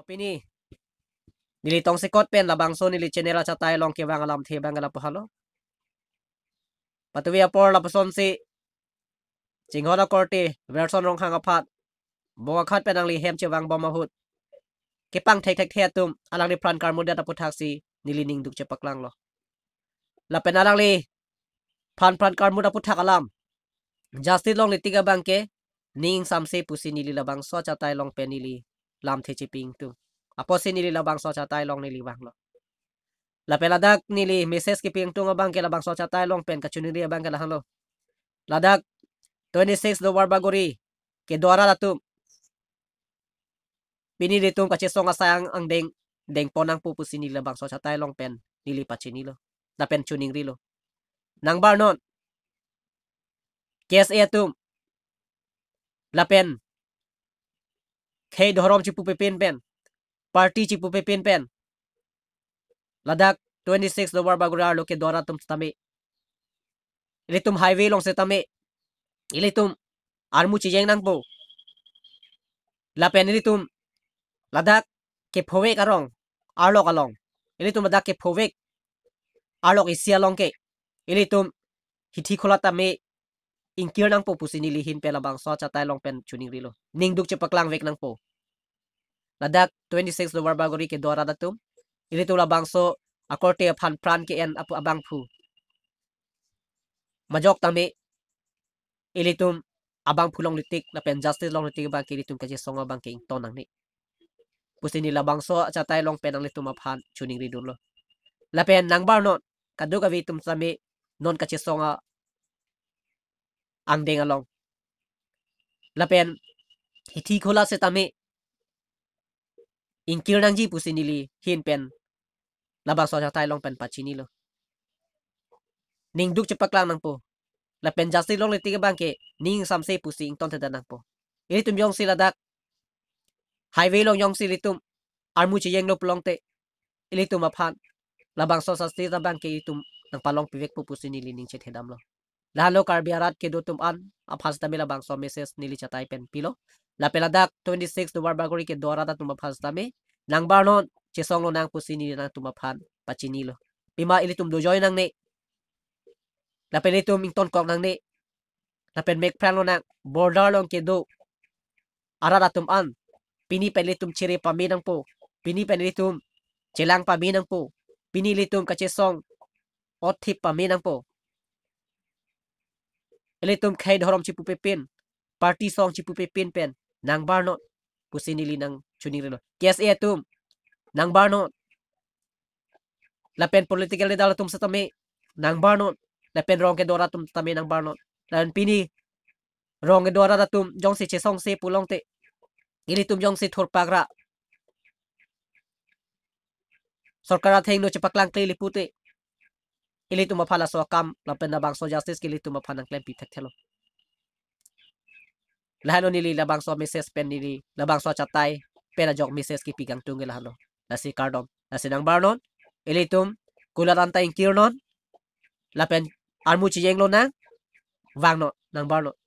อปีนี้นี่ต้องสกอตเป็นละบางโซนี่ลิเจเนราชาไตลองเกวังกลมเทบังกลาพะลอปัตวีอปอร์ลาปซอนซีจิงฮอลกอร์ตีเวอร์ซอนรองหางอพัดบวกคัดเป็นดังลีเฮมเชวังบอมมาพุดเก็บปังเทคเทคเทตุมอลังดิพรานการมุดเดตปุทักซีนิลินิงดุกเจปักลังหรอลาเป็นอลังลีพรันพรานการมุดปุทักอลัมจัสติลองลิติกะบังเกนิ่งซัมเซปุซินิลีลาบังสโซจัตไตลองเป็นนิลี lam te chi ping tu apose nili labang socha tai long nili bang lo la peladak nili meses ki ping tu ngabang ke labang socha tai long pen kachuniri abang ke lahang lo ladak 26 do baguri ke dora tu pini che song asa ang deng deng ponang pupusin nila bang socha tai long pen nili lo la pen ri lo, nang bar e tu la lapen खे हरम चिपु पेपेन पेन party चिपु पेपेन पेन Ladakh twenty six November बागुरा लोके दौरा तुम तमे इले तुम हाईवे लोंग से तमे इले तुम आर्मू चीजें नंग बो लापेन इले तुम लद्दाख के फोवेक अरोंग आलोक अलोंग इले तुम लद्दाख के फोवेक आलोक इसिया लोंग के इले तुम हिथी खोला तमे Inkir nang po pe labang so cha long pen chuning rilo. Ningduk che paklang vek nang po. Ladak 26 luar bagori ke dora datum. Ili tu labang so akorte phan pran ke en apu abang pu Majok tami ili tum abang long litik na pen justice long litik bang ke ili tum kaje song bang ke ing tonang ni. Pusinilabang so cha long pen ang litum aphan chuning ridulo. Lapen bar no kaduk avi tum sami non kache song อังเดงอลองแล้วเป็นฮิตที่คนลาเซตามิอิงคิลนังจีปุซินิลีเฮินเป็นแล้บังสวาชาไทยลองเป็นปัจจินีโลยนิงดุกจะประกลางนังปูแล้วเป็นจัสตินลงเลติกบังเกนิงซัมเซปุซิงตอนเธอเดนังปูอิตุมยองซีลาดักไฮเวย์ลงยองซีลิตุมอาร์มูจิเยงโนบลงเตอิอิตุ่มมาพันแล้บังสวนชาวตทยจะบังเกอิิตุมนังปลองพิเวกปุปุซินิลีนิงเช็ดเฮดัมโลย Lalo karbiarat an, apas mila bangso meses nili chatai pen pilo. Lapeladak 26 dubar baguri ke dora da tumba pasta me. Nang barno cesong lo nang pusini na tumba pan pacinilo. Pima ili tum dojoy nang ne. Lapen ito mington kok nang ne. Lapen make plan lo nang border lo ke do. Arada tuman. Pini pen tum chiri paminang po. Pini pen tum celang paminang po. Pini ili tum kacesong. Otip paminang po ele tum khai dhorom chipu pupe pen party song chipu pen nang barno pusinili nang chuning reno kes e tum nang barno lapen political ni dalatum sa nang barno lapen rong ke dora tum tami nang barno lan pini rong ke dora tum jong se che song se pulong te ili tum jong se thor pagra सरकारा थेंग no chipaklang क्ले ili tu phala so kam penda bang so justice kili tu phanang claim pi thak thelo lahano nili labang so mises pen nili labang so chatai pena jok mises ki pigang tungi lahano nasi kardom si nang barnon ili tum kirnon la lapen armu chi na wangno nang barnon